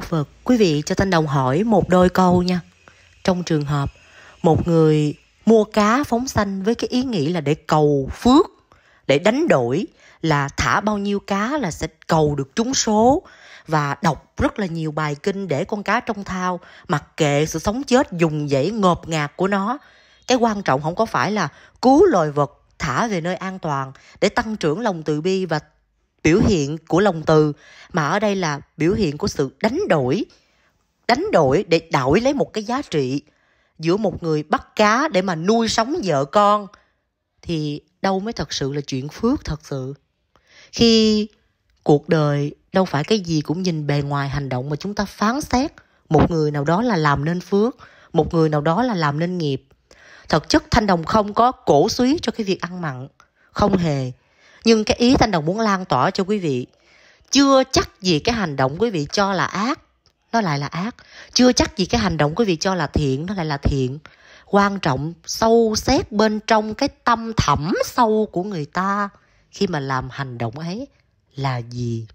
Phật, quý vị cho Thanh Đồng hỏi một đôi câu nha. Trong trường hợp một người mua cá phóng sanh với cái ý nghĩ là để cầu phước, để đánh đổi là thả bao nhiêu cá là sẽ cầu được trúng số và đọc rất là nhiều bài kinh để con cá trong thao mặc kệ sự sống chết dùng dãy ngộp ngạt của nó. Cái quan trọng không có phải là cứu loài vật thả về nơi an toàn để tăng trưởng lòng từ bi và biểu hiện của lòng từ mà ở đây là biểu hiện của sự đánh đổi đánh đổi để đổi lấy một cái giá trị giữa một người bắt cá để mà nuôi sống vợ con thì đâu mới thật sự là chuyện phước thật sự khi cuộc đời đâu phải cái gì cũng nhìn bề ngoài hành động mà chúng ta phán xét một người nào đó là làm nên phước một người nào đó là làm nên nghiệp thật chất thanh đồng không có cổ suý cho cái việc ăn mặn không hề nhưng cái ý thanh đồng muốn lan tỏa cho quý vị chưa chắc gì cái hành động quý vị cho là ác nó lại là ác chưa chắc gì cái hành động quý vị cho là thiện nó lại là thiện quan trọng sâu xét bên trong cái tâm thẳm sâu của người ta khi mà làm hành động ấy là gì